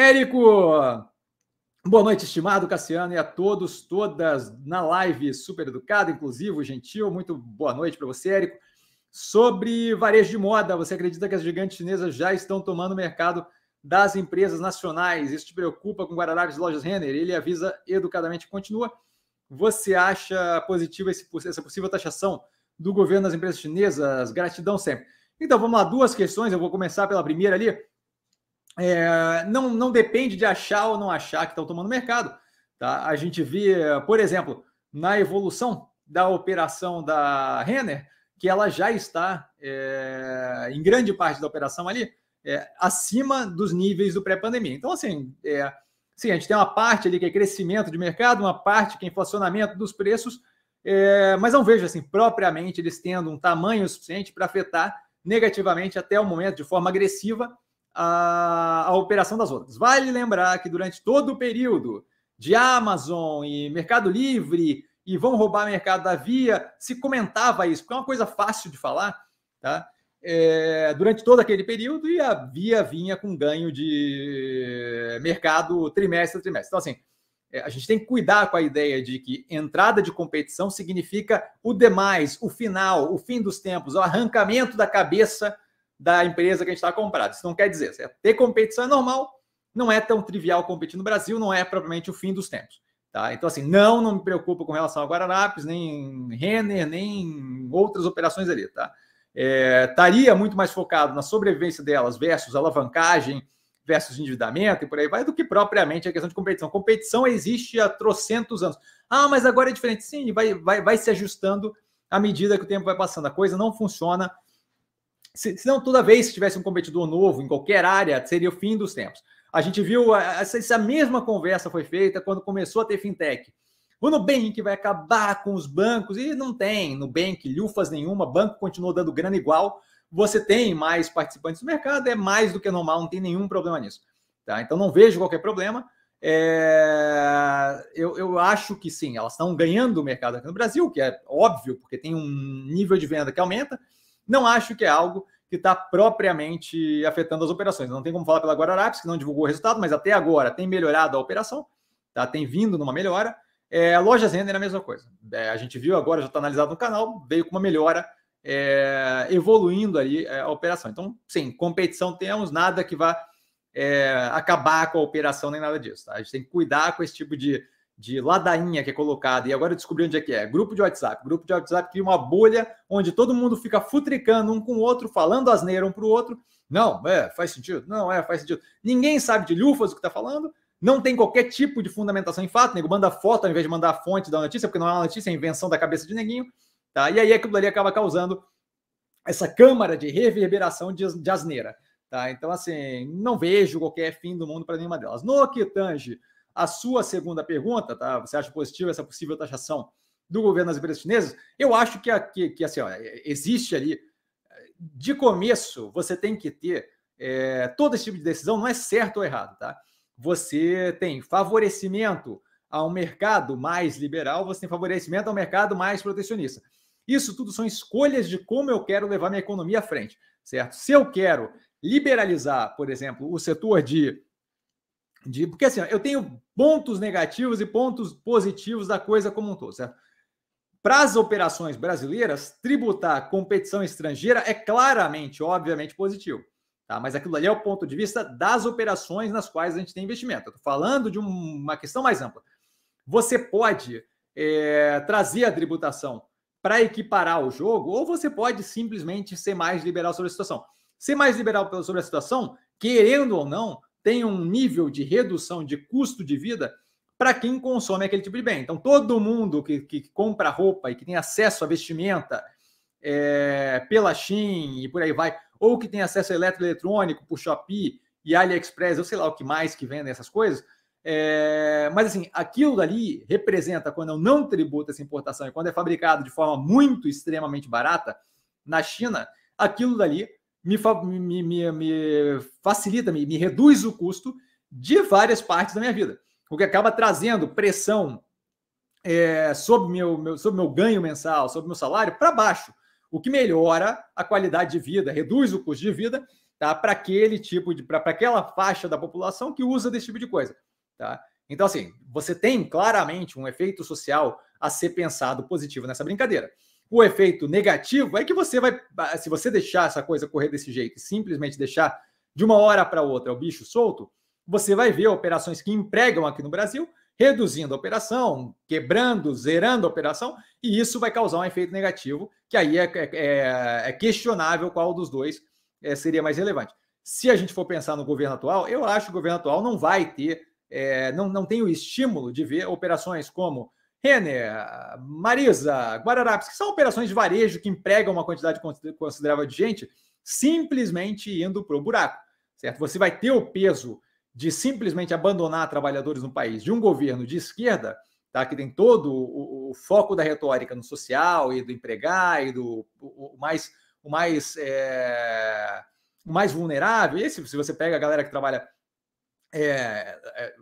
Érico, boa noite, estimado Cassiano, e a todos, todas na live, super educado, inclusivo, gentil. Muito boa noite para você, Érico. Sobre varejo de moda, você acredita que as gigantes chinesas já estão tomando o mercado das empresas nacionais? Isso te preocupa com Guararapes e Lojas Renner? Ele avisa educadamente, continua. Você acha positiva essa possível taxação do governo das empresas chinesas? Gratidão sempre. Então, vamos lá, duas questões. Eu vou começar pela primeira ali é, não, não depende de achar ou não achar que estão tá tomando mercado. Tá? A gente vê por exemplo, na evolução da operação da Renner, que ela já está, é, em grande parte da operação ali, é, acima dos níveis do pré-pandemia. Então, assim, é, sim, a gente tem uma parte ali que é crescimento de mercado, uma parte que é inflacionamento dos preços, é, mas não vejo, assim, propriamente eles tendo um tamanho suficiente para afetar negativamente até o momento, de forma agressiva, a, a operação das outras. Vale lembrar que durante todo o período de Amazon e Mercado Livre e vão roubar mercado da Via, se comentava isso, porque é uma coisa fácil de falar, tá? É, durante todo aquele período e a Via vinha com ganho de mercado trimestre a trimestre. Então, assim, é, a gente tem que cuidar com a ideia de que entrada de competição significa o demais, o final, o fim dos tempos, o arrancamento da cabeça da empresa que a gente está comprado. Isso não quer dizer, é ter competição é normal, não é tão trivial competir no Brasil, não é propriamente o fim dos tempos. Tá? Então, assim, não, não me preocupo com relação a Guararapes, nem Renner, nem outras operações ali. Tá? É, estaria muito mais focado na sobrevivência delas versus alavancagem, versus endividamento e por aí vai, do que propriamente a questão de competição. Competição existe há trocentos anos. Ah, mas agora é diferente. Sim, vai, vai, vai se ajustando à medida que o tempo vai passando. A coisa não funciona se, não toda vez que tivesse um competidor novo em qualquer área, seria o fim dos tempos. A gente viu, essa, essa mesma conversa foi feita quando começou a ter fintech. O Nubank vai acabar com os bancos, e não tem Nubank, lufas nenhuma, banco continuou dando grana igual. Você tem mais participantes do mercado, é mais do que normal, não tem nenhum problema nisso. Tá? Então não vejo qualquer problema. É... Eu, eu, acho que sim, elas estão ganhando o mercado aqui no Brasil, que é óbvio, porque tem um nível de venda que aumenta não acho que é algo que está propriamente afetando as operações. Não tem como falar pela Guararapes, que não divulgou o resultado, mas até agora tem melhorado a operação, tá? tem vindo numa melhora. É, a loja Zender é a mesma coisa. É, a gente viu agora, já está analisado no canal, veio com uma melhora, é, evoluindo ali é, a operação. Então, sim, competição temos, nada que vá é, acabar com a operação, nem nada disso. Tá? A gente tem que cuidar com esse tipo de de ladainha que é colocada, e agora eu descobri onde é que é, grupo de WhatsApp. Grupo de WhatsApp cria uma bolha onde todo mundo fica futricando um com o outro, falando asneira um para o outro. Não, é, faz sentido. Não, é, faz sentido. Ninguém sabe de lufas o que está falando, não tem qualquer tipo de fundamentação em fato, nego manda foto ao invés de mandar a fonte da notícia, porque não é uma notícia, é invenção da cabeça de neguinho. Tá? E aí aquilo ali acaba causando essa câmara de reverberação de, de asneira. Tá? Então, assim, não vejo qualquer fim do mundo para nenhuma delas. No que tange a sua segunda pergunta, tá? Você acha positiva essa possível taxação do governo das empresas chinesas? Eu acho que, que, que assim, ó, é, existe ali. É, de começo, você tem que ter é, todo esse tipo de decisão, não é certo ou errado, tá? Você tem favorecimento a um mercado mais liberal, você tem favorecimento ao mercado mais protecionista. Isso tudo são escolhas de como eu quero levar minha economia à frente, certo? Se eu quero liberalizar, por exemplo, o setor de de porque assim, eu tenho pontos negativos e pontos positivos da coisa como um todo, certo? Para as operações brasileiras, tributar competição estrangeira é claramente, obviamente, positivo. Tá? Mas aquilo ali é o ponto de vista das operações nas quais a gente tem investimento. Estou falando de uma questão mais ampla. Você pode é, trazer a tributação para equiparar o jogo, ou você pode simplesmente ser mais liberal sobre a situação. Ser mais liberal sobre a situação, querendo ou não, tem um nível de redução de custo de vida para quem consome aquele tipo de bem. Então, todo mundo que, que compra roupa e que tem acesso a vestimenta é, pela Shein e por aí vai, ou que tem acesso a eletroeletrônico por Shopee e AliExpress, eu sei lá o que mais que vende essas coisas. É, mas assim, aquilo dali representa quando eu não tributo essa importação e quando é fabricado de forma muito extremamente barata na China, aquilo dali me, me, me, me facilita, me, me reduz o custo de várias partes da minha vida, o que acaba trazendo pressão é, sobre meu, meu, sobre meu ganho mensal, sobre meu salário, para baixo, o que melhora a qualidade de vida, reduz o custo de vida, tá? Para aquele tipo de, para aquela faixa da população que usa desse tipo de coisa, tá? Então assim, você tem claramente um efeito social a ser pensado positivo nessa brincadeira o efeito negativo é que você vai, ah, se você deixar essa coisa correr desse jeito, simplesmente deixar de uma hora para outra o bicho solto, você vai ver operações que empregam aqui no Brasil reduzindo a operação, quebrando, zerando a operação, e isso vai causar um efeito negativo, que aí é, é, é, é questionável qual dos dois é, seria mais relevante. Se a gente for pensar no governo atual, eu acho que o governo atual não vai ter, é, não, não tem o estímulo de ver operações como Renner, Marisa, Guararapes, que são operações de varejo que empregam uma quantidade considerável de gente, simplesmente indo para o buraco, certo? Você vai ter o peso de simplesmente abandonar trabalhadores no país de um governo de esquerda, tá? que tem todo o, o foco da retórica no social e do empregar e do o, mais, o mais, é, o mais vulnerável. Esse, se você pega a galera que trabalha é, é,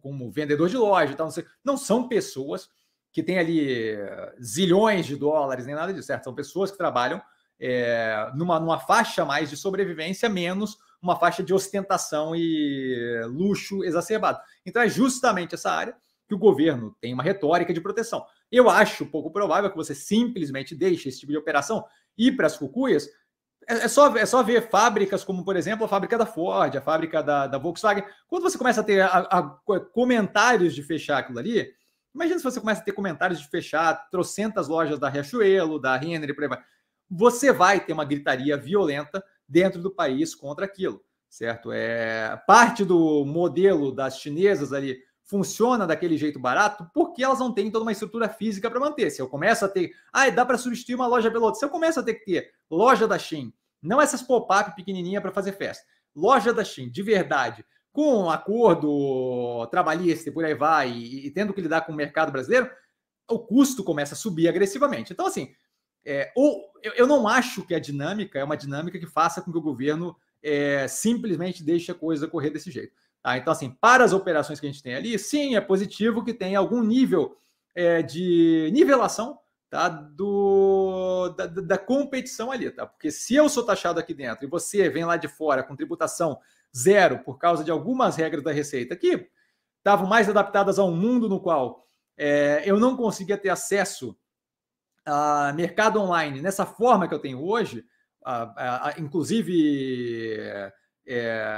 como vendedor de loja, tal, não, sei, não são pessoas que têm ali eh, zilhões de dólares nem nada disso, certo? São pessoas que trabalham é, numa, numa faixa mais de sobrevivência, menos uma faixa de ostentação e luxo exacerbado. Então é justamente essa área que o governo tem uma retórica de proteção. Eu acho pouco provável que você simplesmente deixe esse tipo de operação ir para as cucuias, é, é, só, é só ver fábricas como, por exemplo, a fábrica da Ford, a fábrica da, da Volkswagen. Quando você começa a ter a, a, comentários de fechar aquilo ali, imagina se você começa a ter comentários de fechar trocentas lojas da Riachuelo, da Renner e por aí vai. Você vai ter uma gritaria violenta dentro do país contra aquilo, certo? É parte do modelo das chinesas ali funciona daquele jeito barato porque elas não têm toda uma estrutura física para manter. Se eu começo a ter, ah, dá para substituir uma loja pela outra. Se eu começo a ter que ter loja da Shein, não essas pop-up pequenininha para fazer festa, loja da Shein, de verdade, com um acordo trabalhista e por aí vai, e, e, tendo que lidar com o mercado brasileiro, o custo começa a subir agressivamente. Então, assim, é, ou, eu, eu não acho que a dinâmica é uma dinâmica que faça com que o governo é, simplesmente deixe a coisa correr desse jeito. Tá? Então, assim, para as operações que a gente tem ali, sim, é positivo que tenha algum nível é, de nivelação tá? do, da, da, competição ali, tá? Porque se eu sou taxado aqui dentro e você vem lá de fora com tributação zero por causa de algumas regras da Receita que estavam mais adaptadas a um mundo no qual é, eu não conseguia ter acesso a mercado online nessa forma que eu tenho hoje, a, a, a, inclusive é,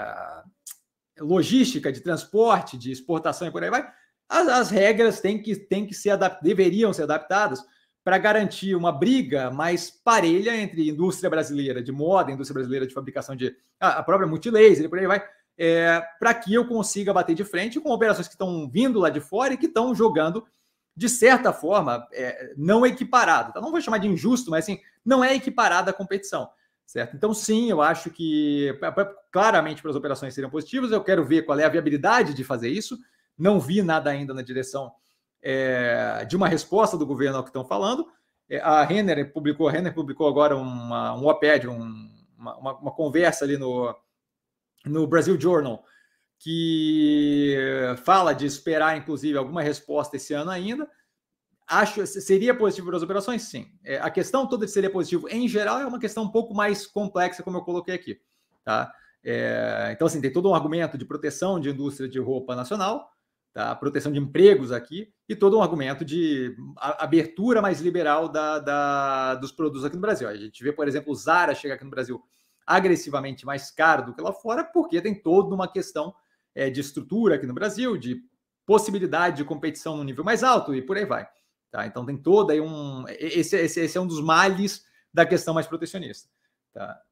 logística, de transporte, de exportação e por aí vai, as, as regras têm que, têm que ser adaptadas, deveriam ser adaptadas para garantir uma briga mais parelha entre indústria brasileira de moda, indústria brasileira de fabricação de. a própria multilaser e por aí vai, é, para que eu consiga bater de frente com operações que estão vindo lá de fora e que estão jogando, de certa forma, é, não equiparada. Então, não vou chamar de injusto, mas assim, não é equiparada a competição. Certo? Então, sim, eu acho que é, é, claramente para as operações seriam positivas. Eu quero ver qual é a viabilidade de fazer isso. Não vi nada ainda na direção é, de uma resposta do governo ao que estão falando. É, a Renner publicou, a Renner publicou agora uma, um op-ed, um, uma, uma, uma, conversa ali no, no Brasil Journal, que fala de esperar, inclusive, alguma resposta esse ano ainda. Acho seria positivo para as operações? Sim. É, a questão toda de seria positivo em geral é uma questão um pouco mais complexa, como eu coloquei aqui. Tá? É, então, assim, tem todo um argumento de proteção de indústria de roupa nacional, tá? proteção de empregos aqui, e todo um argumento de abertura mais liberal da, da, dos produtos aqui no Brasil. A gente vê, por exemplo, o Zara chegar aqui no Brasil agressivamente mais caro do que lá fora, porque tem toda uma questão é, de estrutura aqui no Brasil, de possibilidade de competição no nível mais alto e por aí vai. Tá? Então tem todo aí um. Esse, esse, esse é um dos males da questão mais protecionista. Tá?